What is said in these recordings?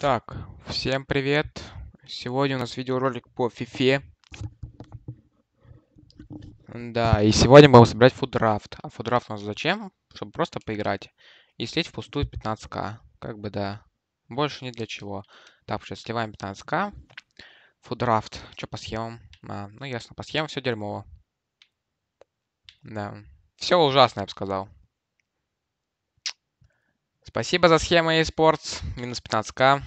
Так, всем привет. Сегодня у нас видеоролик по фифе. Да, и сегодня мы будем собирать фудрафт. А фудрафт у нас зачем? Чтобы просто поиграть. И слить впустую 15к. Как бы да. Больше ни для чего. Так, сейчас сливаем 15к. Фудрафт. Что по схемам? А, ну ясно, по схемам все дерьмово. Да. Все ужасно, я бы сказал. Спасибо за схемы eSports. Минус 15к.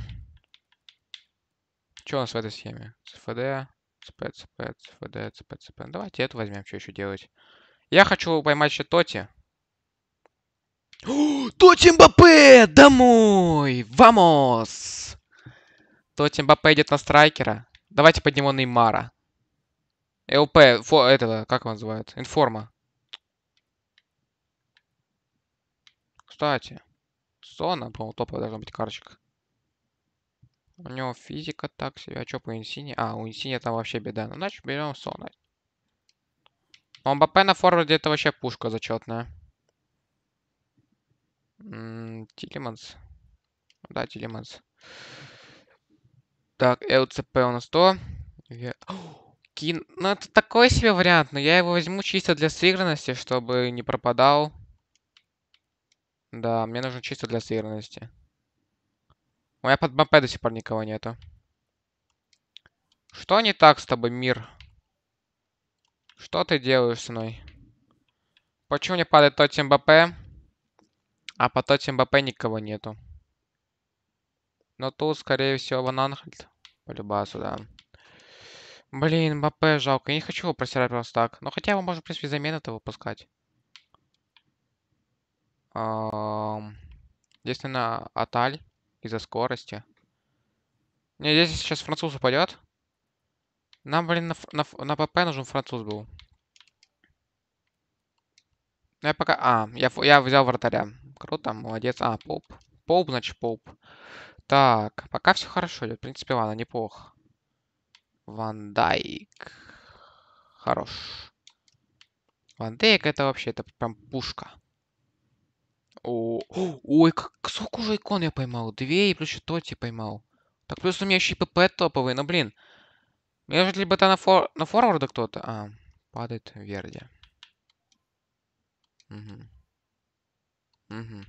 Что у нас в этой схеме? CFD, CP, CP, CFD, CP, CP. Давайте эту возьмем, что еще делать. Я хочу поймать еще Тоти. Тоти Мбаппе! Домой! Вамос! Тоти Мбаппе идет на страйкера. Давайте подниму Неймара. ЛП, фо, этого, как его называют? Информа. Кстати, Сона, по-моему, топовая должна быть карточка. У него физика так себе. А что по Инсине? А, у Инсине там вообще беда. Ну, значит, берем Сона. Он БП на форварде это вообще пушка зачетная. М м-м, Тилиманс. Да, Тилиманс. Так, ЛЦП у нас 100. кин... Ну, это такой себе вариант, но я его возьму чисто для сыгранности, чтобы не пропадал. Да, мне нужно чисто для сыгранности. У меня под БП до сих пор никого нету. Что не так с тобой, мир? Что ты делаешь со мной? Почему не падает тот МБП? А по тот МБП никого нету. Но тут, скорее всего, Ван Полюбасу, да. Блин, МБП жалко. Я не хочу его просирать просто так. Но ну, хотя бы можно, в принципе, замену-то выпускать. Здесь, наверное, Аталь. Из-за скорости. Не, здесь сейчас француз упадет. Нам, блин, на, на, на ПП нужен француз был. Ну, я пока... А, я, я взял вратаря. Круто, молодец. А, Поп. Поп, значит, Поп. Так, пока все хорошо идет. В принципе, ладно, неплохо. Вандайк, Хорош. Ван это вообще, это прям пушка. О, ой, как, сколько уже икон я поймал? Две и плюс еще я поймал. Так, плюс у меня еще и ПП топовый, ну блин. Меня же либо-то на, фор... на форварда кто-то... А, падает Верди. Угу. Угу.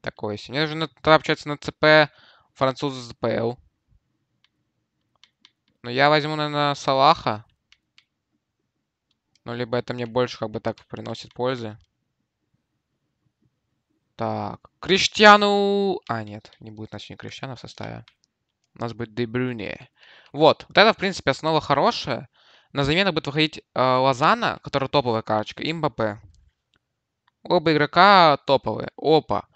Такое себе. Мне же надо общаться на ЦП француза ЗПЛ. Но я возьму, наверное, Салаха. Ну, либо это мне больше как бы так приносит пользы. Так, Криштиану... А, нет, не будет ночник Криштиана в составе. У нас будет Дебрюни. Вот, вот это, в принципе, основа хорошая. На замену будет выходить э, Лозана, которая топовая карточка, и МБП. Оба игрока топовые. Опа.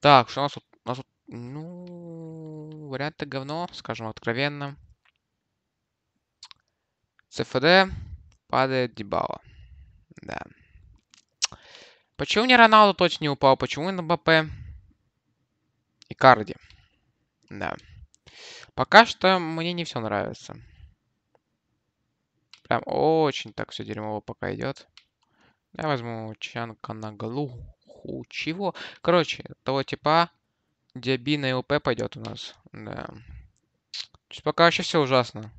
Так, что у нас тут? У нас тут ну, варианты говно, скажем откровенно. ЦФД падает Дебала. Да. Почему не Роналду точно не упал? Почему НБП? И Карди. Да. Пока что мне не все нравится. Прям очень так все дерьмово пока идет. Я возьму Чанка на глуху. Чего? Короче, того типа Диабина и УП пойдет у нас. Да. Чуть пока вообще все ужасно.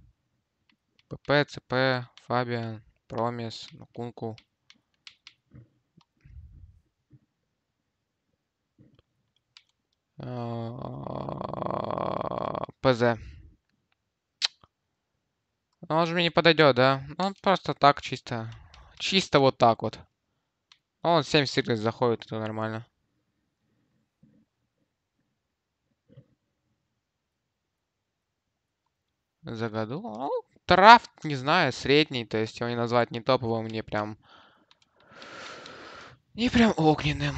ПП, ЦП, Фабиан, Промис, Кунку. А, ПЗ. Но ну, он же мне не подойдет, да? Он ну, просто так, чисто. Чисто вот так вот. Ну, он 7 сиглес заходит, это нормально. За году? Ну, трафт, не знаю, средний, то есть его не назвать не топовым, не прям... Не прям огненным.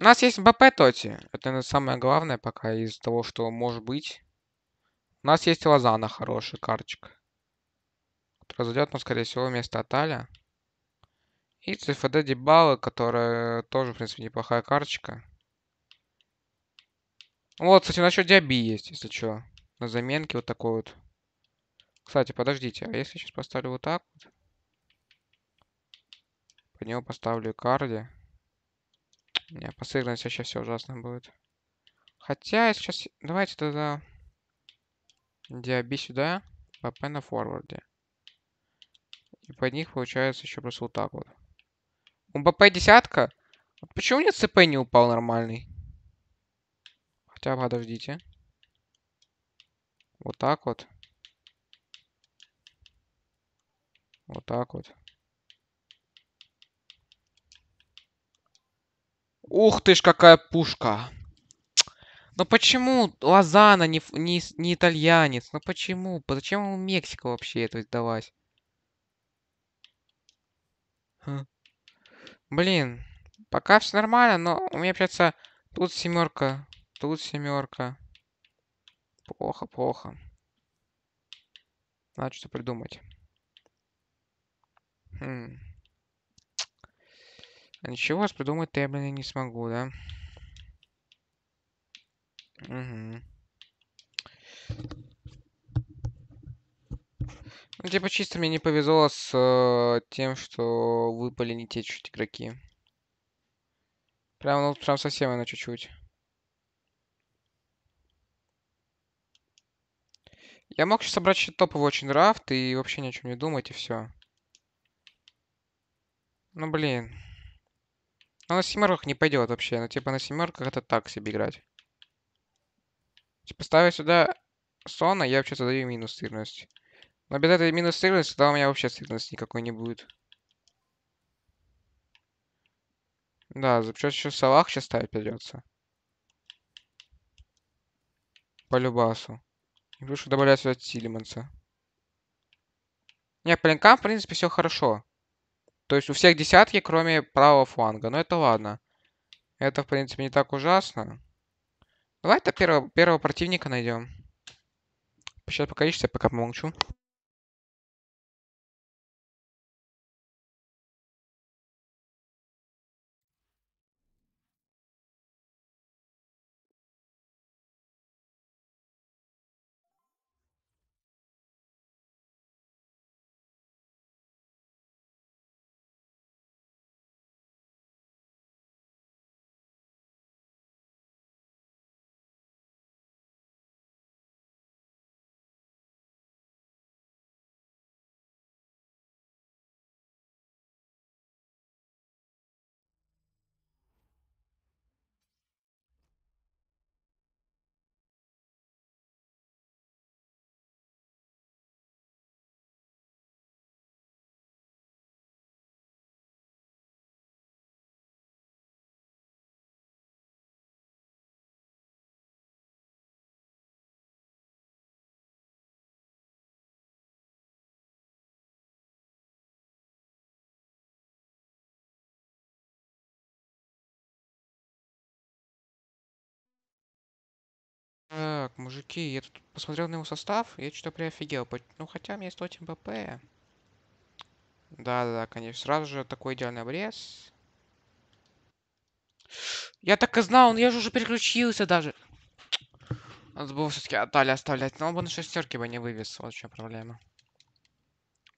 У нас есть БП Тоти. Это самое главное пока из того, что может быть. У нас есть Лазана хороший карчик, Который зайдет, но, ну, скорее всего, вместо Аталя. И ЦФД Дебалы, которая тоже, в принципе, неплохая карточка. Вот, кстати, насчет Диаби есть, если что. На заменке вот такой вот. Кстати, подождите, а если сейчас поставлю вот так вот? Под него поставлю Карди. Не, по сыгранности вообще все ужасно будет. Хотя, сейчас... Давайте тогда... Диаби сюда, ПП на форварде. И под них получается еще просто вот так вот. У БП десятка? Почему нет ЦП не упал нормальный? Хотя, подождите. Вот так вот. Вот так вот. Ух ты ж, какая пушка. Но почему Лозана не, не, не итальянец? Ну почему? Зачем ему Мексика вообще это сдалась? Блин, пока все нормально, но у меня, общается тут семерка, тут семерка. Плохо, плохо. Надо что то придумать. Хм. Ничего вас придумать-то я, блин, не смогу, да? Угу. Ну, типа, чисто мне не повезло с э, тем, что выпали не те чуть игроки. Прям, ну, прям совсем на чуть-чуть. Я мог сейчас собрать топовый очень драфт и вообще ни о чем не думать, и все. Ну, блин. Ну, на семерках не пойдет вообще. Ну, типа, на семерках это так себе играть. Типа, ставя сюда Сона, я вообще-то даю минус 14. Но без этой минус 14, тогда у меня вообще 14 никакой не будет. Да, запчет еще Салах сейчас ставить придется. По любасу. И лучше добавлять сюда Тилиманса. Не, по линкам, в принципе, все хорошо. То есть у всех десятки, кроме правого фланга. Но это ладно. Это, в принципе, не так ужасно. Давай-то первого, первого противника найдем. Сейчас покоричься, пока помолчу. Так, мужики, я тут посмотрел на его состав, я что-то приофигел. Ну, хотя у меня есть 100 МБП. Да-да-да, конечно, сразу же такой идеальный обрез. Я так и знал, я же уже переключился даже. Надо было все-таки Атали оставлять, но он бы на шестерке бы не вывез, вот в чем проблема.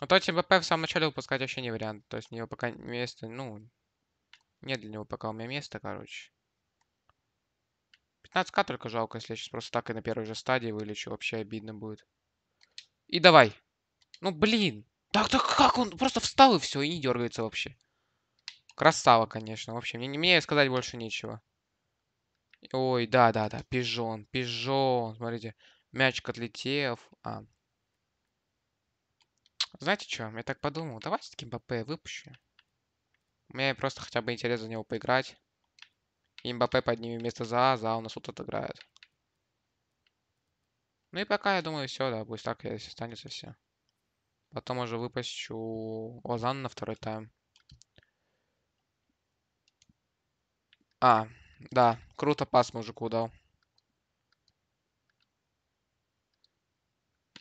А то МБП в самом начале выпускать вообще не вариант, то есть у него пока места, ну, нет для него пока у меня места, короче. 15к только жалко, если я сейчас просто так и на первой же стадии вылечу. Вообще обидно будет. И давай. Ну, блин. Так, так как он просто встал и все, и не дергается вообще. Красава, конечно. В общем, мне, мне сказать больше нечего. Ой, да-да-да, пижон, пижон. Смотрите, мячик отлетел А. Знаете что, я так подумал, давайте-таки МПП выпущу. Мне просто хотя бы интересно за него поиграть. Имбапе подними вместо за, за у нас тут отыграет. Ну и пока, я думаю, все, да, пусть так здесь останется все. Потом уже выпущу Лозан на второй тайм. А, да, круто пас мужику дал.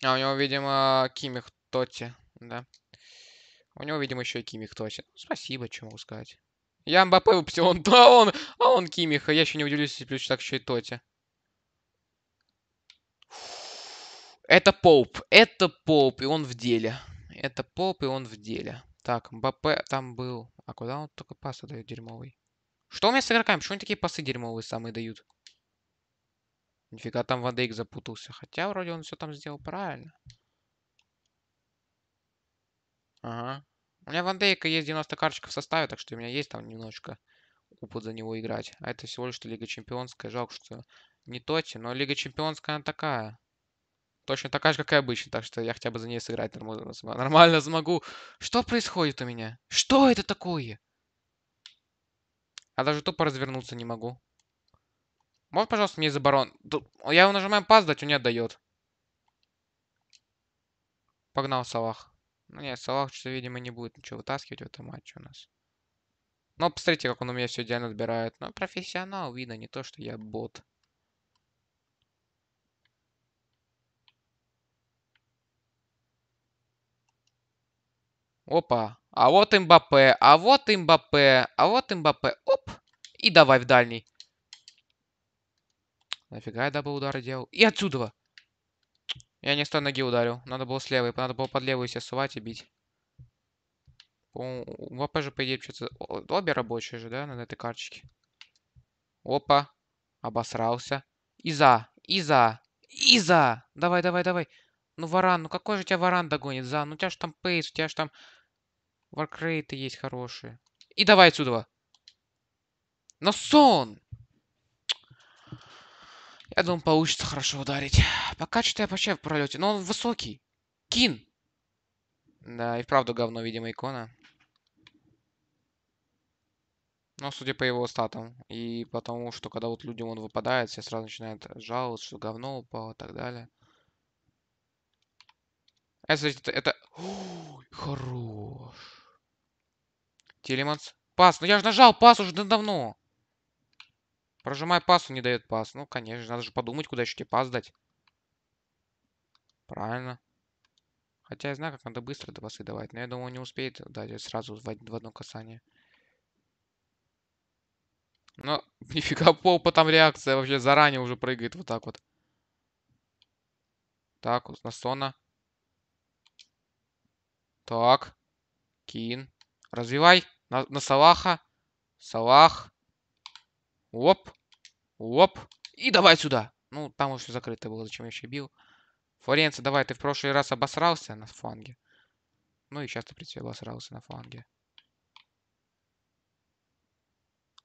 А у него, видимо, Кимих Тоти, да. У него, видимо, еще и Кимих Тоти. Ну, спасибо, что могу сказать. Я Мбаппе выпустил, он, да, он, а он Кимиха. Я еще не удивлюсь, если плюс так еще и Тоти. Это поп, это поп и он в деле. Это поп и он в деле. Так, Мбаппе там был. А куда он только пасы дает дерьмовый? Что у меня с игроками? Почему они такие пасы дерьмовые самые дают? Нифига, там Ван Дейк запутался. Хотя вроде он все там сделал правильно. Ага. У меня вандейка есть 90 карточек в составе, так что у меня есть там немножечко опыт за него играть. А это всего лишь Лига Чемпионская. Жалко, что не Тоти, но Лига Чемпионская она такая. Точно такая же, как и обычно, так что я хотя бы за ней сыграть нормально, нормально смогу. Что происходит у меня? Что это такое? А даже тупо развернуться не могу. Можешь, пожалуйста, мне за барон... Я его нажимаю пас дать, он не отдает. Погнал, Салах. Ну нет, Салах, что видимо, не будет ничего вытаскивать в этом матче у нас. Но посмотрите, как он у меня все идеально отбирает. Но ну, профессионал, видно, не то, что я бот. Опа. А вот Мбаппе, а вот Мбаппе, а вот Мбаппе. Оп. И давай в дальний. Нафига я дабы удары делал? И отсюда. Я не с той ноги ударил. Надо было с левой. Надо было под левую себя сувать и бить. У ВП же, по идее, что-то... Обе рабочие же, да, на этой карточке? Опа. Обосрался. Иза, Иза, Иза, Давай, давай, давай. Ну, варан. Ну, какой же тебя варан догонит? За. Ну, у тебя же там пейс, у тебя же там... Варкрейты есть хорошие. И давай отсюда. Но сон! Я думал, получится хорошо ударить. Пока что я вообще в пролете. Но он высокий. Кин! Да, и вправду говно, видимо, икона. Но судя по его статам. И потому, что когда вот людям он выпадает, все сразу начинают жаловаться, что говно упало и так далее. Это, это... это... Ой, хорош. Телеманс. Пас, ну я же нажал пас уже давно. Прожимай пас, он не дает пас. Ну, конечно, надо же подумать, куда еще тебе пас дать. Правильно. Хотя я знаю, как надо быстро до пасы давать. Но я думаю, он не успеет дать сразу в одно касание. Но нифига попа там реакция. Вообще заранее уже прыгает вот так вот. Так, на Сона. Так. Кин. Развивай. На, на Салаха. Салах. Оп. Оп. И давай сюда. Ну, там уже все закрыто было, зачем я еще бил. Флоренция, давай, ты в прошлый раз обосрался на фланге. Ну и сейчас ты, в принципе, обосрался на фланге.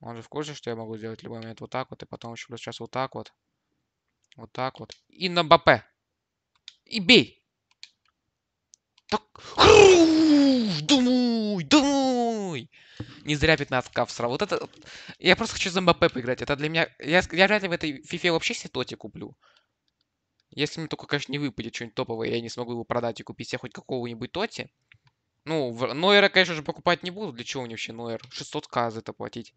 Он же в курсе, что я могу сделать в любой момент вот так вот, и потом еще сейчас вот так вот. Вот так вот. И на БП. И бей! Так... Думай, думай! Не зря 15к всрал. Вот это... Я просто хочу за МБП поиграть. Это для меня... Я, я вряд ли в этой фифе вообще себе тоти куплю. Если мне только, конечно, не выпадет что-нибудь топовое, я не смогу его продать и купить себе хоть какого-нибудь тоти. Ну, в... Нойера, конечно же, покупать не буду. Для чего мне вообще Нойер? 600к за это платить.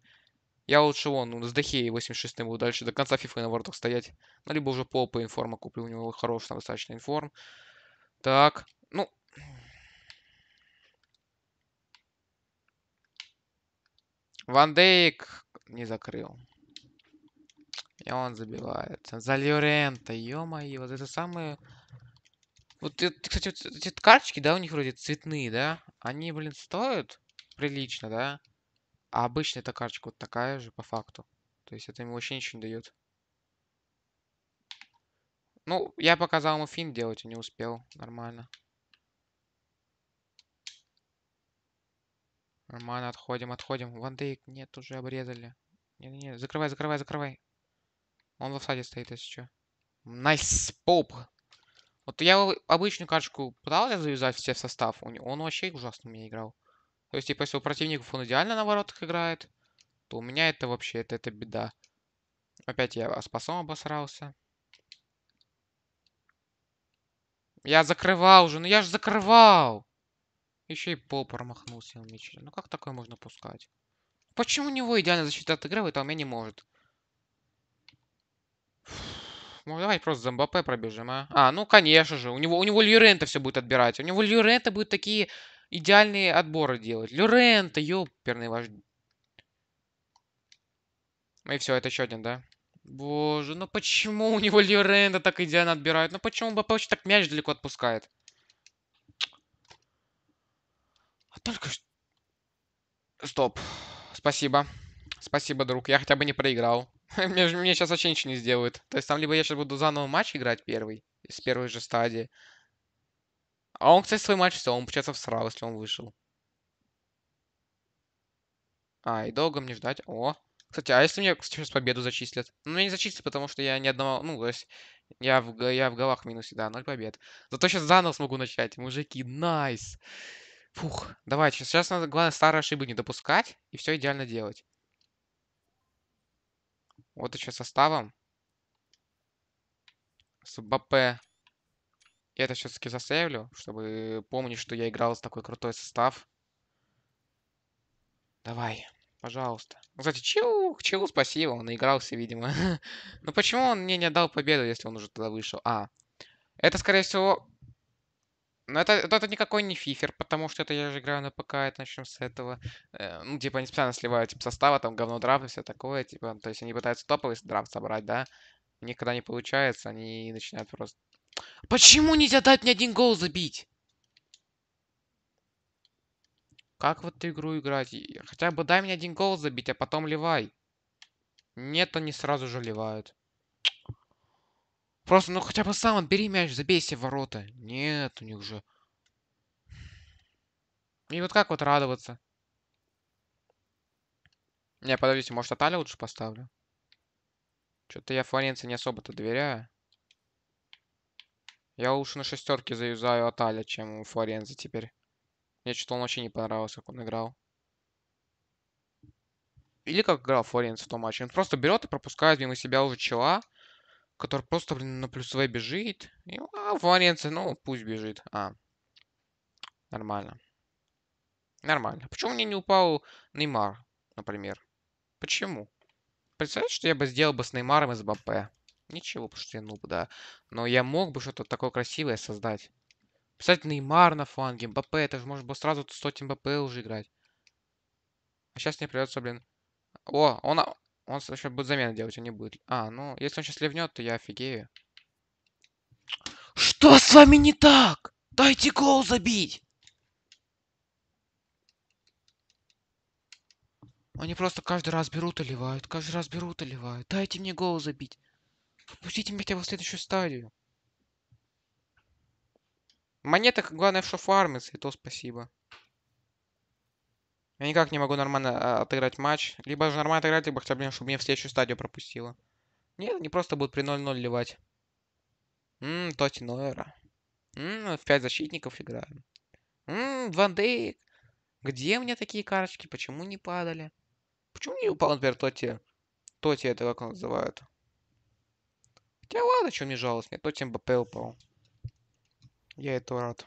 Я лучше вон, ну, с Дахеей 86 буду дальше до конца фифы на воротах стоять. Ну, либо уже попы информа куплю, у него хорошая достаточно информ. Так, ну, Вандейк не закрыл. И он забивает. За Лиорента, ё-моё. Вот это самые... Вот, кстати, вот эти карточки, да, у них вроде цветные, да? Они, блин, стоят прилично, да? А обычная эта карточка вот такая же, по факту. То есть это ему вообще ничего не дает. Ну, я показал ему фин делать, и не успел. Нормально. Нормально, отходим, отходим. Вандейк, нет, уже обрезали. не не закрывай, закрывай, закрывай. Он в офсайде стоит, если что. Найс, nice, поп. Вот я обычную карточку пытался завязать все в состав. Он вообще ужасно меня играл. То есть, типа, если у противников он идеально на воротах играет, то у меня это вообще, это, это беда. Опять я спасом обосрался. Я закрывал уже, ну я же закрывал! Еще и пол промахнулся мечом. Ну как такое можно пускать? Почему у него идеальная защита от игры, в а этом я не может? Ну, давай просто за Мбаппе пробежим, а? А, ну, конечно же. У него, у него Люрента все будет отбирать. У него Люрента будет такие идеальные отборы делать. Льюрента, ёперный ваш... Ну и все, это еще один, да? Боже, ну почему у него Люрента так идеально отбирают? Ну почему Мбаппе вообще так мяч далеко отпускает? А только что... Стоп. Спасибо. Спасибо, друг. Я хотя бы не проиграл. мне, мне сейчас вообще ничего не сделают. То есть там либо я сейчас буду заново матч играть первый, с первой же стадии. А он, кстати, свой матч все, он, получается, всрал, если он вышел. А, и долго мне ждать. О. Кстати, а если мне, кстати, сейчас победу зачислят? Ну, меня не зачислят, потому что я ни одного... Ну, то есть, я в, я в голах в минусе, да, 0 побед. Зато сейчас заново смогу начать. Мужики, найс! Nice. Фух, давай, сейчас, сейчас надо, главное, старые ошибки не допускать и все идеально делать. Вот еще составом. С БП. Я это все-таки засейвлю, чтобы помнить, что я играл с такой крутой состав. Давай, пожалуйста. Ну, кстати, Чилу, Чилу спасибо, он наигрался, видимо. Но ну, почему он мне не отдал победу, если он уже тогда вышел? А, это, скорее всего, но это, это, это никакой не фифер, потому что это я же играю на ПК, это начнем с этого. Э, ну, типа, они специально сливают, типа, состава, там, говно драфт и все такое, типа, то есть они пытаются топовый драфт собрать, да? Никогда не получается, они начинают просто... Почему нельзя дать мне один гол забить? Как вот эту игру играть? Хотя бы дай мне один гол забить, а потом ливай. Нет, они сразу же ливают. Просто, ну хотя бы сам отбери мяч, забейся в ворота. Нет, у них же... И вот как вот радоваться? Не, подождите, может Аталя лучше поставлю? Что-то я Флоренции не особо-то доверяю. Я лучше на шестерке заюзаю Аталя, чем у Флоренции теперь. Мне что-то он вообще не понравился, как он играл. Или как играл Флоренс в том матче. Он просто берет и пропускает мимо себя уже чела который просто, блин, на плюсовой бежит. И, а, Флоренция, ну, пусть бежит. А, нормально. Нормально. Почему мне не упал Неймар, например? Почему? Представляете, что я бы сделал бы с Неймаром из БП? Ничего, потому что я нуб, да. Но я мог бы что-то такое красивое создать. Представляете, Неймар на фланге, БП, это же может было сразу 100 МБП уже играть. А сейчас мне придется, блин... О, он... А, он сейчас будет замену делать, он а не будет... А, ну, если он сейчас ливнет, то я офигею. Что с вами не так? Дайте гол забить! Они просто каждый раз берут и ливают, каждый раз берут и ливают. Дайте мне гол забить. Пустите меня хотя в следующую стадию. Монеток, главное, что фармится, и то спасибо. Я никак не могу нормально а, отыграть матч. Либо же нормально отыграть, либо хотя бы, блин, чтобы меня в следующую стадию пропустило. Нет, они просто будут при 0-0 ливать. Ммм, Тоти Нойера. Ммм, в 5 защитников играем. Ммм, Ван Дейк. Где меня такие карточки? Почему не падали? Почему не упал, например, Тоти? Тоти это как он называют. Хотя ладно, что мне жалость. Мне Тоти МБП упал. Я это рад.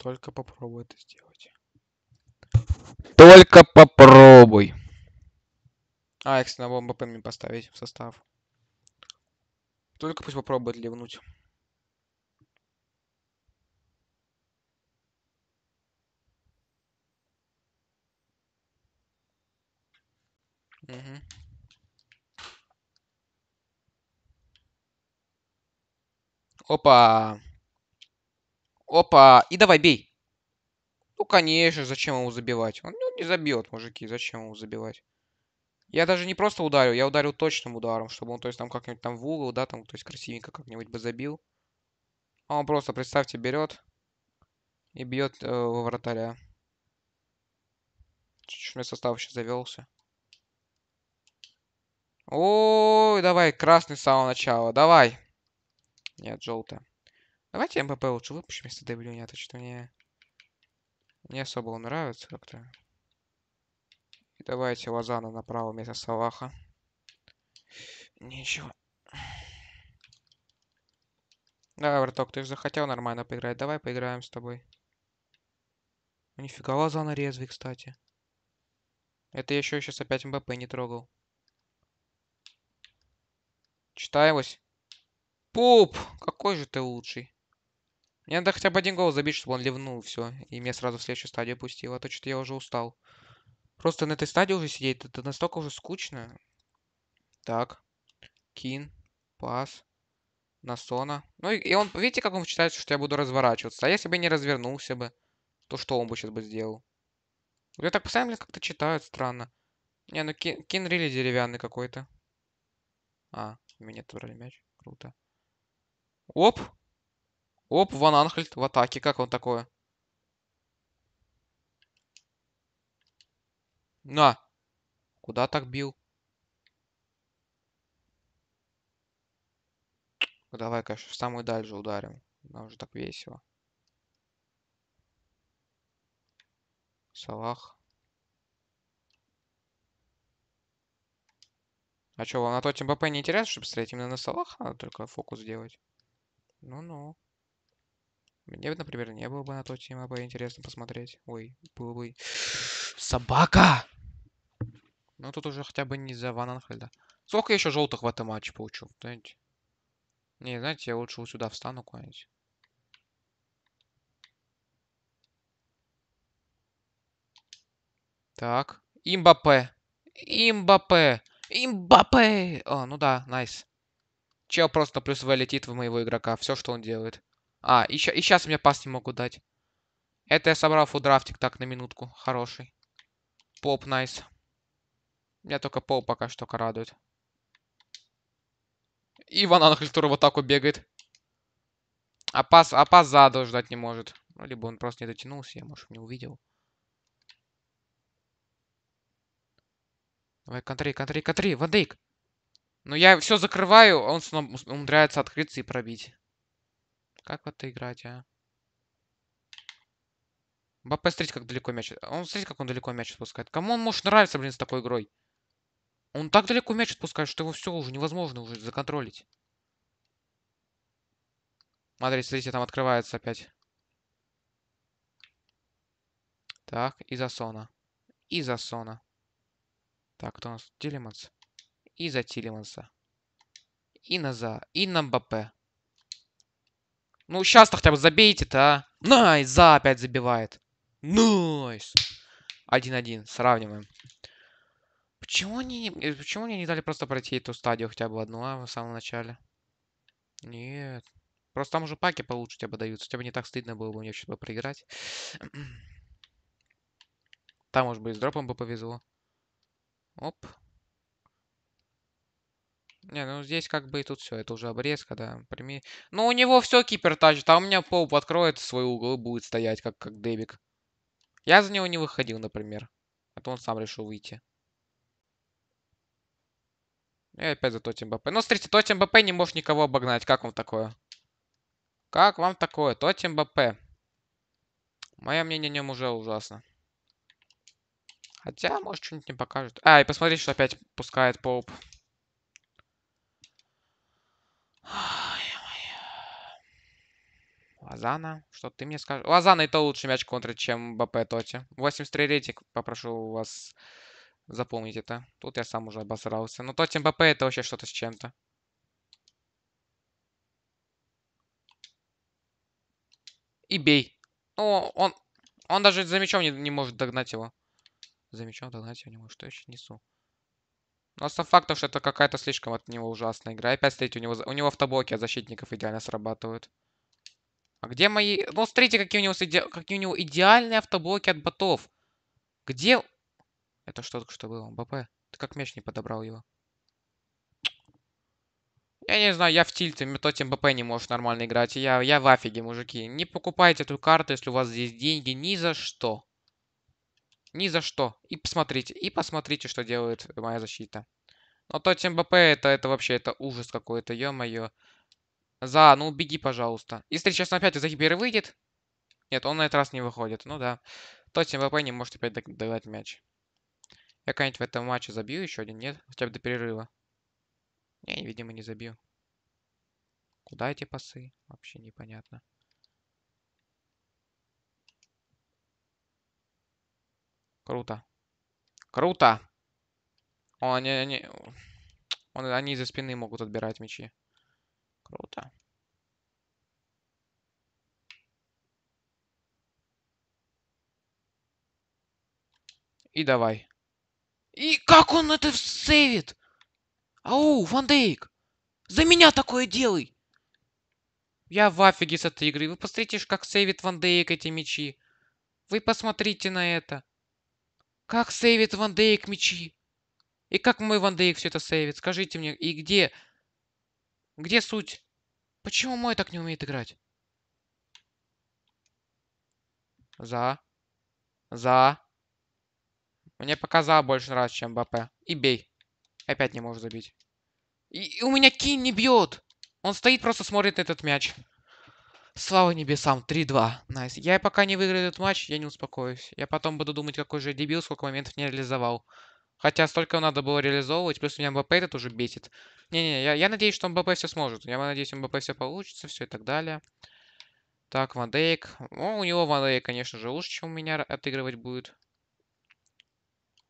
Только попробуй это сделать. Только попробуй. А, если на бомба ПМ поставить в состав. Только пусть попробует ливнуть. Угу. Опа! Опа, и давай бей. Ну, конечно, зачем его забивать? Он ну, не забьет, мужики, зачем его забивать? Я даже не просто ударю, я ударю точным ударом, чтобы он, то есть, там как-нибудь там в угол, да, там, то есть, красивенько как-нибудь бы забил. А он просто, представьте, берет и бьет э, во вратаря. Чуть-чуть у меня состав еще завелся. Ой, давай, красный с самого начала, давай. Нет, желтая. Давайте МПП лучше выпущем, вместо Дэвилюня, это что мне... Не особо нравится как-то. И давайте Лазана направо вместо Салаха. Ничего. Да, Враток, ты же захотел нормально поиграть. Давай поиграем с тобой. Ну, нифига Лазана резвый, кстати. Это я еще сейчас опять МБП не трогал. Читаемось. Пуп, какой же ты лучший. Мне надо хотя бы один гол забить, чтобы он ливнул, все. И меня сразу в следующую стадию пустил, а то что-то я уже устал. Просто на этой стадии уже сидеть, это настолько уже скучно. Так. Кин. Пас. Насона. Ну и, и он, видите, как он считает, что я буду разворачиваться. А если бы не развернулся бы, то что он бы сейчас бы сделал? Я так постоянно как-то читают странно. Не, ну Кин, кин рели деревянный какой-то. А, у меня отобрали мяч. Круто. Оп! Оп, Ван Анхельд в атаке. Как он такое? На! Куда так бил? Давай, конечно, в самую дальше ударим. Нам уже так весело. Салах. А что, вам на тот МБП не интересно, чтобы стрелять именно на Салаха? Надо только фокус делать. Ну-ну. Мне, например, не было бы на то тема бы интересно посмотреть. Ой, было бы... Собака! Ну, тут уже хотя бы не за Ван Анхельда. Сколько еще желтых в этом матче получу? Знаете? Не, знаете, я лучше вот сюда встану куда-нибудь. Так. Имбапе. Имбапе. Имбапе. О, ну да, найс. Nice. Чел просто плюс В летит в моего игрока. Все, что он делает. А, и, и сейчас мне пас не могут дать. Это я собрал фудрафтик так на минутку. Хороший. Поп, найс. Меня только пол пока что -ка радует. И Ван Анхель в атаку бегает. А пас, а пас задал ждать не может. Ну, либо он просто не дотянулся, я, может, не увидел. Давай, контри, контри, контри, Ван Дейк. Но ну, я все закрываю, а он снова умудряется открыться и пробить. Как вот играть, а? Бапе, смотрите, как далеко мяч... А он, смотрите, как он далеко мяч отпускает. Кому он может нравиться, блин, с такой игрой? Он так далеко мяч отпускает, что его все уже невозможно уже законтролить. Смотрите, смотрите, там открывается опять. Так, и засона. И засона. Так, кто у нас? Тилеманс. И за Тилеманса. И на за. И на Мбаппе. Ну, сейчас-то хотя бы забейте-то, а. Найс, за опять забивает. Найс. 1-1, сравниваем. Почему они, э, почему они не дали просто пройти эту стадию хотя бы одну, а, в самом начале? Нет. Просто там уже паки получше тебя даются. Тебе не так стыдно было бы мне что-то проиграть. Там, может быть, с дропом бы повезло. Оп. Не, ну здесь как бы и тут все, это уже обрезка, да, прими. Ну у него все кипер кипертач, а у меня Поп откроет свой угол и будет стоять, как, как Дебик. Я за него не выходил, например. А то он сам решил выйти. И опять за Тотем БП. Ну, смотрите, Тотем БП не может никого обогнать. Как вам такое? Как вам такое? Тотем БП. Мое мнение о нем уже ужасно. Хотя, может, что-нибудь не покажет. А, и посмотрите, что опять пускает Поуп. Лазана, что ты мне скажешь? Лазана это лучше мяч контра, чем БП Тоти. 83 рейтинг, попрошу вас запомнить это. Тут я сам уже обосрался. Но Тоти БП это вообще что-то с чем-то. И бей. Ну, он, он даже за мячом не, не может догнать его. За мячом догнать его не может. Что я еще несу? Но сам факт, то, что это какая-то слишком от него ужасная игра. И опять, смотрите, у него, у него автоблоки от а защитников идеально срабатывают. А где мои... Ну, смотрите, какие у него, иде... какие у него идеальные автоблоки от ботов. Где... Это что только что было? БП? Ты как меч не подобрал его? Я не знаю, я в тильте, Метотим БП не можешь нормально играть. Я, я в афиге, мужики. Не покупайте эту карту, если у вас здесь деньги, ни за что. Ни за что. И посмотрите, и посмотрите, что делает моя защита. Но тот МБП, это, это вообще, это ужас какой-то, ё-моё. За, ну беги, пожалуйста. Если сейчас опять из Ахибера выйдет... Нет, он на этот раз не выходит, ну да. Тот МВП не может опять догнать мяч. Я как-нибудь в этом матче забью еще один, нет? Хотя бы до перерыва. я видимо, не забью. Куда эти пасы? Вообще непонятно. Круто. Круто! Он они, они, он, они из-за спины могут отбирать мячи. Круто. И давай. И как он это сейвит? Ау, Ван За меня такое делай! Я в афиге с этой игры. Вы посмотрите, как сейвит Ван эти мячи. Вы посмотрите на это. Как сейвит Ван Дейк мячи? И как мой Ван Дейк все это сейвит? Скажите мне, и где... Где суть? Почему мой так не умеет играть? За. За. Мне пока за больше нравится, чем БП. И бей. Опять не может забить. И, и у меня Кин не бьет. Он стоит, просто смотрит на этот мяч. Слава небесам, 3-2. Найс. Nice. Я пока не выиграю этот матч, я не успокоюсь. Я потом буду думать, какой же дебил, сколько моментов не реализовал. Хотя столько надо было реализовывать, плюс меня МБП этот уже бесит. Не-не, я, я надеюсь, что МБП все сможет. Я надеюсь, МБП все получится, все и так далее. Так, Вандейк. О, ну, у него Вандейк, конечно же, лучше, чем у меня отыгрывать будет.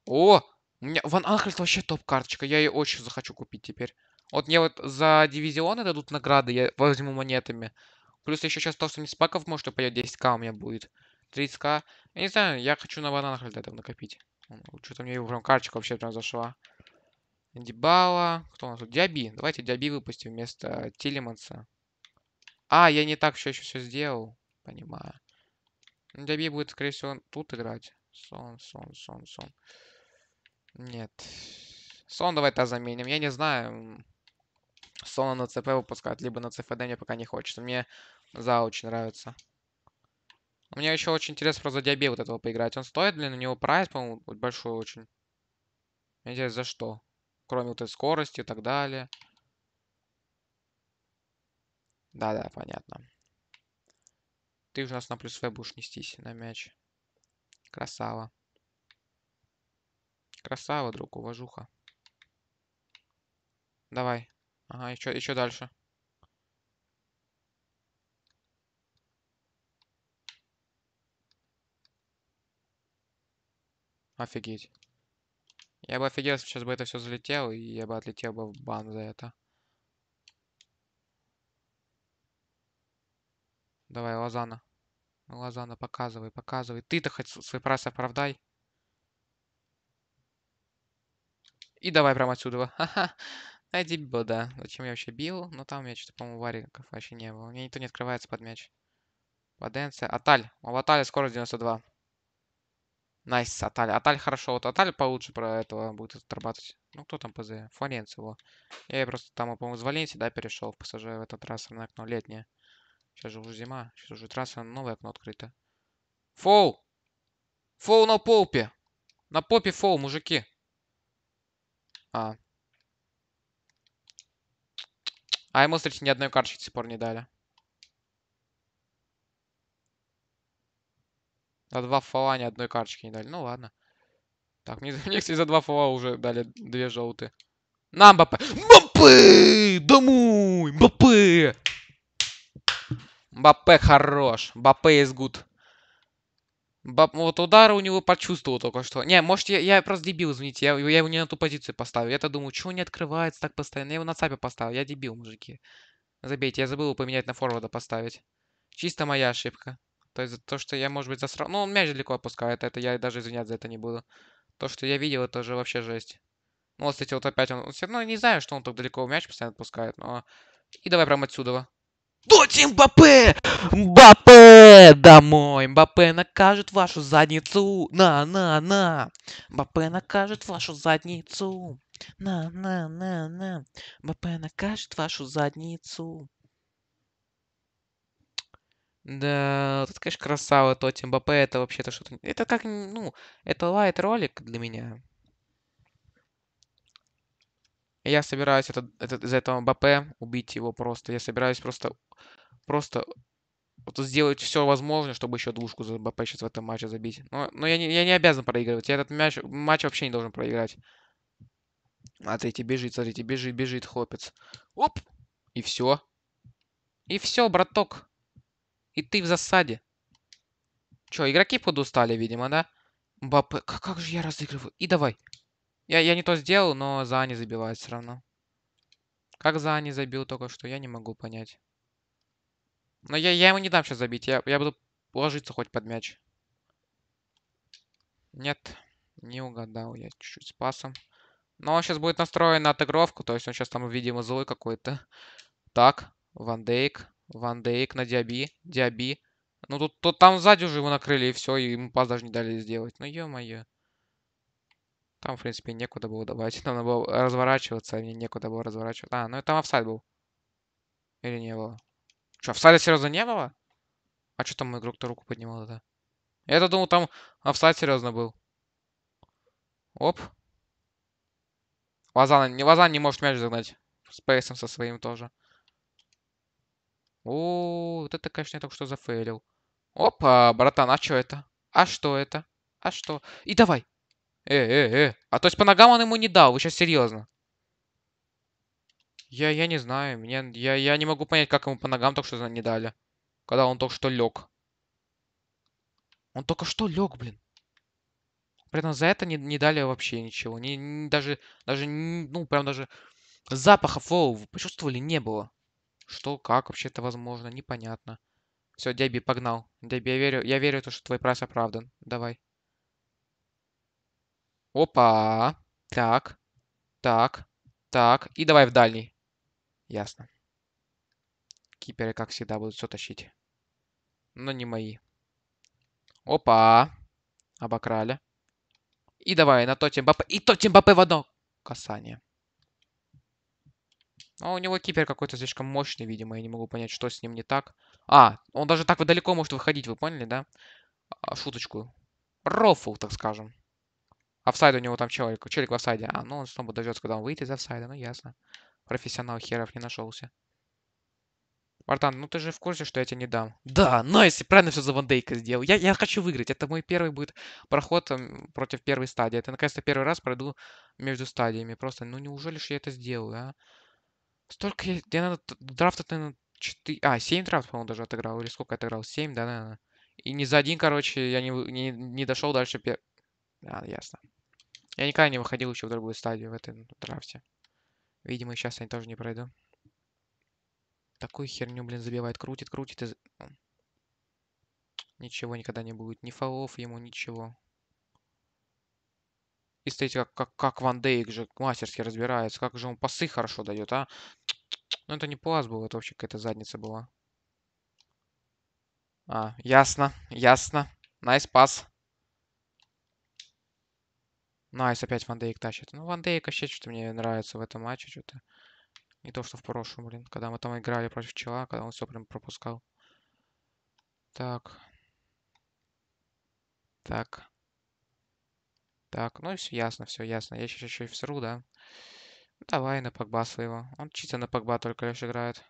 О! У меня Ван Анхельд вообще топ-карточка. Я ее очень захочу купить теперь. Вот мне вот за дивизионы дадут награды, я возьму монетами. Плюс еще сейчас то, что не с паков, может, упадет 10к у меня будет. 30к. Я не знаю, я хочу на бананах для этого накопить. Что-то мне его прям карточка вообще прям зашла. Дебала. Кто у нас тут? Диаби. Давайте Диаби выпустим вместо Тилиманса. А, я не так все еще все сделал. Понимаю. Ну, Диаби будет, скорее всего, тут играть. Сон, сон, сон, сон. Нет. Сон давай-то заменим. Я не знаю. Соло на ЦП выпускать, либо на ЦФД мне пока не хочется. Мне за очень нравится. Мне еще очень интересно про Зодиаби вот этого поиграть. Он стоит, блин, у него прайс, по-моему, большой очень. Мне интересно, за что? Кроме вот этой скорости и так далее. Да-да, понятно. Ты же у нас на плюс В будешь нестись на мяч. Красава. Красава, друг, уважуха. Давай. Ага, еще, еще дальше? Офигеть. Я бы офигел, если сейчас бы это все залетел, и я бы отлетел бы в бан за это. Давай, Лазана. Лазана, показывай, показывай. Ты-то хоть свой прайс оправдай. И давай прямо отсюда. Ха-ха. А дебил, да. Зачем я вообще бил? Но там меня что-то, по-моему, вариков вообще не было. У меня никто не открывается под мяч. Поденция. Аталь. У Аталя скорость 92. Найс, Аталь. Аталь хорошо. Вот Аталь получше про этого будет отрабатывать. Ну, кто там ПЗ? Флоренц его. Я просто там, по-моему, с Валенсии, да, перешел в ПСЖ в это трассовое окно летнее. Сейчас же уже зима. Сейчас уже трасса, новое окно открыто. Фол! Фол на полпе! На попе фол, мужики! А, а ему, кстати, ни одной карточки до сих пор не дали. За два фала ни одной карточки не дали. Ну ладно. Так, мне, мне кстати, за два фала уже дали две желтые. На, Мбаппе! Мбаппе! Домой! Мбаппе! Мбаппе хорош. Мбаппе is good. Баб, вот удар у него почувствовал только что. Не, может, я, я просто дебил, извините. Я, я его не на ту позицию поставил. Я-то думаю, чего не открывается так постоянно? Я его на цапе поставил. Я дебил, мужики. Забейте, я забыл его поменять на форварда поставить. Чисто моя ошибка. То есть то, что я, может быть, засрал... Ну, он мяч далеко опускает. Это я даже извинять за это не буду. То, что я видел, это же вообще жесть. Ну, вот, кстати, вот опять он... все, Ну, не знаю, что он так далеко мяч постоянно отпускает, но... И давай прямо отсюда. Дайте Мбаппе! Мбаппе! Домой! Мбаппе накажет вашу задницу! На, на, на! Мбаппе накажет вашу задницу! На, на, на, на! Мбаппе накажет вашу задницу! Да, тут конечно, красава, Тоти Мбаппе, это вообще-то что-то... Это как, ну, это лайт-ролик для меня. Я собираюсь этот, этот, из этого БП убить его просто. Я собираюсь просто, просто вот сделать все возможное, чтобы еще двушку за БП сейчас в этом матче забить. Но, но я, не, я не обязан проигрывать. Я этот мяч, матч вообще не должен проиграть. Смотрите, а бежит, смотрите, бежит, бежит хлопец. Оп! И все. И все, браток. И ты в засаде. Че, игроки подустали, видимо, да? Мбаппе, как, как же я разыгрываю? И давай. Я, я не то сделал, но за не забивает все равно. Как за не забил только что, я не могу понять. Но я, я ему не дам сейчас забить. Я, я буду ложиться хоть под мяч. Нет, не угадал. Я чуть-чуть с пасом. Но он сейчас будет настроен на отыгровку. То есть он сейчас там, видимо, злой какой-то. Так, Ван Дейк. Ван Дейк на Диаби. Диаби. Ну, тут, тут там сзади уже его накрыли, и все. И ему пас даже не дали сделать. Ну, ё-моё. Там, в принципе, некуда было добавить. Там надо было разворачиваться, а мне некуда было разворачиваться. А, ну это там офсайд был. Или не было? Что, офсайда серьезно не было? А что там мой игрок-то руку поднимал это? Я-то думал, там офсайд серьезно был. Оп. Лазан, не, Лазан не может мяч загнать. С Пейсом со своим тоже. О, вот это, конечно, я только что зафейлил. Опа, братан, а что это? А что это? А что? И давай, Э, э, э. А то есть по ногам он ему не дал, вы сейчас серьезно? Я, я не знаю, мне, я, я не могу понять, как ему по ногам только что не дали. Когда он только что лег. Он только что лег, блин. При этом за это не, не дали вообще ничего. Не, не, даже, даже, ну, прям даже запаха фоу, вы почувствовали, не было. Что, как вообще это возможно, непонятно. Все, Дяби, погнал. Дяби, я верю, я верю, то, что твой прайс оправдан. Давай. Опа. Так. Так. Так. И давай в дальний. Ясно. Киперы, как всегда, будут все тащить. Но не мои. Опа. Обокрали. И давай на Тоти Мбаппе. И Тоти Мбаппе в одно касание. Но а у него кипер какой-то слишком мощный, видимо. Я не могу понять, что с ним не так. А, он даже так вот далеко может выходить, вы поняли, да? А, шуточку. Рофл, так скажем. Офсайд у него там человек человек в офсайде. А, ну он снова дождется, когда он выйдет из офсайда. Ну, ясно. Профессионал херов не нашелся. Бартан, ну ты же в курсе, что я тебе не дам. Да, но если правильно все за Вандейка сделал. Я, я хочу выиграть. Это мой первый будет проход эм, против первой стадии. Это, наконец-то, первый раз пройду между стадиями. Просто, ну неужели же я это сделаю, а? Столько я... Мне надо драфтать, наверное, 4... А, 7 драфтов, по-моему, даже отыграл. Или сколько отыграл? 7, да, наверное. И не за один, короче, я не, не, не дошел дальше пер... А, ясно. Я никогда не выходил еще в другую стадию в этом драфте. Видимо, сейчас я тоже не пройду. Такую херню, блин, забивает. Крутит, крутит. И... Ну. Ничего никогда не будет. Ни фолов ему, ничего. И смотрите, как, как, как Ван Дейк же мастерски разбирается. Как же он пасы хорошо дает, а? Ну, это не пас был, это вообще какая-то задница была. А, ясно, ясно. Найс nice пас. Найс, опять Вандейк тащит. Ну, Ван вообще что-то мне нравится в этом матче, что-то. Не то, что в прошлом, блин. Когда мы там играли против Чела, когда он все прям пропускал. Так. Так. Так, ну и все ясно, все ясно. Я сейчас еще и всру, да? Ну, давай на Пакба своего. Он чисто на Пакба только лишь играет.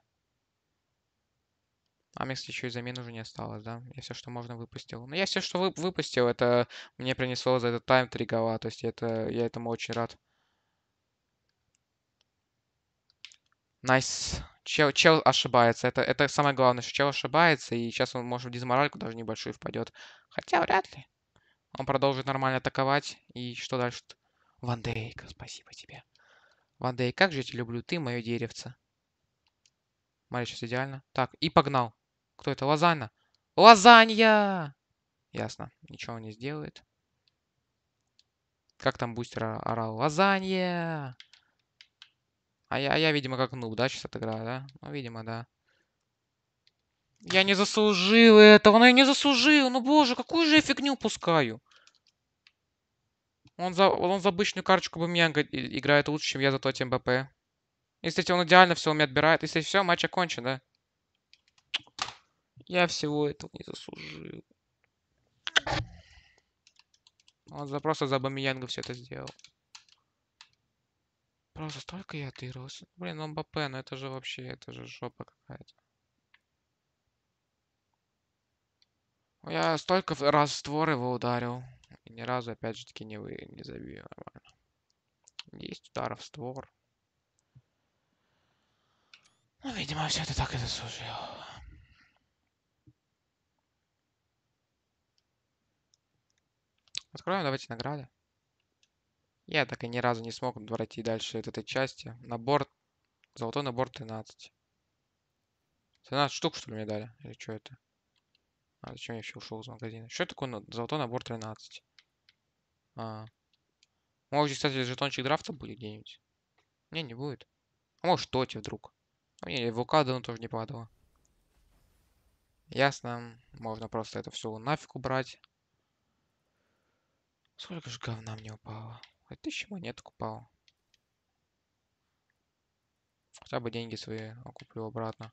А мне, кстати, еще и замен уже не осталось, да? Я все, что можно, выпустил. Но ну, я все, что вы, выпустил, это мне принесло за этот тайм 3 гола. То есть это, я этому очень рад. Найс. Nice. Чел, чел ошибается. Это, это самое главное, что чел ошибается. И сейчас он, может, в дизморальку даже небольшую впадет. Хотя вряд ли. Он продолжит нормально атаковать. И что дальше? -то? Ван спасибо тебе. Вандей, как же я тебя люблю. Ты мое деревце. Смотри, сейчас идеально. Так, и погнал. Кто это? Лазанья. Лазанья! Ясно. Ничего не сделает. Как там бустер орал? Лазанья! А я, а я, видимо, как нуб, да, сейчас отыграю, да? Ну, видимо, да. Я не заслужил этого, но ну, я не заслужил. Ну, боже, какую же я фигню пускаю. Он за, он за обычную карточку бы меня играет лучше, чем я за тот МБП. Если он идеально все у меня отбирает. Если все, матч окончен, да? Я всего этого не заслужил. Он за, просто за Бамиянга все это сделал. Просто столько я отыгрался. Ну, блин, он БП, но ну это же вообще, это же жопа какая-то. Я столько раз в створ его ударил. И ни разу, опять же таки, не, вы, не забью нормально. Есть удар в створ. Ну, видимо, все это так и заслужило. Откроем, давайте награды. Я так и ни разу не смог пройти дальше от этой части. Набор. Золотой набор 13. 13 штук, что ли, мне дали? Или что это? А, зачем я вообще ушел из магазина? Что это такое золотой набор 13? А. Может, кстати, жетончик драфта будет где-нибудь? Не, не будет. А может, что тебе вдруг? Не, в давно тоже не падало. Ясно. Можно просто это все нафиг убрать. Сколько же говна мне упало? А тысяча монет упало. Хотя бы деньги свои куплю обратно.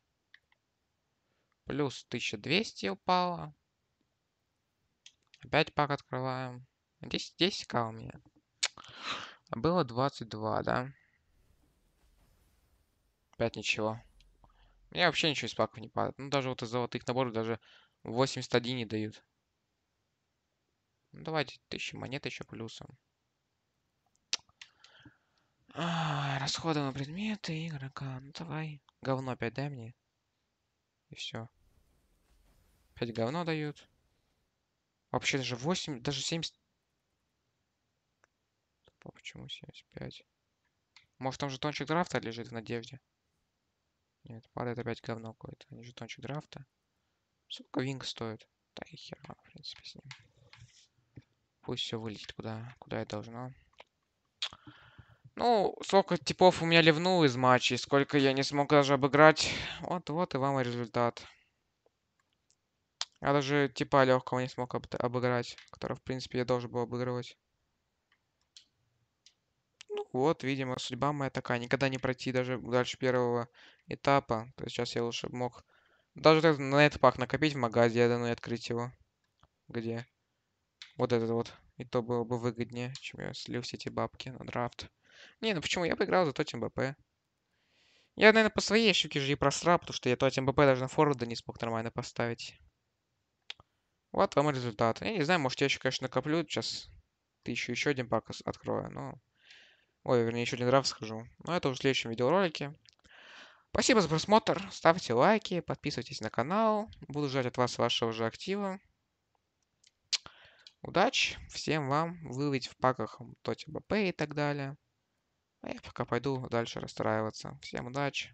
Плюс 1200 упало. Опять пак открываем. Здесь 10 к у меня. А было 22, да? Опять ничего. У меня вообще ничего из паков не падает. Ну, даже вот из золотых наборов даже 81 не дают давайте тысячи монет еще плюсом. Расходуем предметы игрока. Ну давай. Говно опять дай мне. И все. Опять говно дают. Вообще даже 8, даже 70... Тупо, почему 75? Может там же жетончик драфта лежит в надежде? Нет, падает опять говно какое-то. А же жетончик драфта. Сколько винг стоит? Да и хера, в принципе, с ним пусть все вылетит куда, куда я должна. Ну, сколько типов у меня ливнул из матчей, сколько я не смог даже обыграть. Вот, вот и вам и результат. Я даже типа легкого не смог об обыграть, который, в принципе, я должен был обыгрывать. Ну вот, видимо, судьба моя такая. Никогда не пройти даже дальше первого этапа. То есть сейчас я лучше мог даже на этот пак накопить в магазе, я и открыть его. Где? Вот этот вот. И то было бы выгоднее, чем я слил все эти бабки на драфт. Не, ну почему? Я поиграл за Тотем БП. Я, наверное, по своей щуке же и просрал, потому что я Тотем БП даже на форварда не смог нормально поставить. Вот вам и результат. Я не знаю, может, я еще, конечно, накоплю. Сейчас тысячу еще один пак открою, но... Ой, вернее, еще один драфт схожу. Но это уже в следующем видеоролике. Спасибо за просмотр. Ставьте лайки, подписывайтесь на канал. Буду ждать от вас вашего же актива. Удачи всем вам выловить в паках Тоти БП и так далее. А я пока пойду дальше расстраиваться. Всем удачи!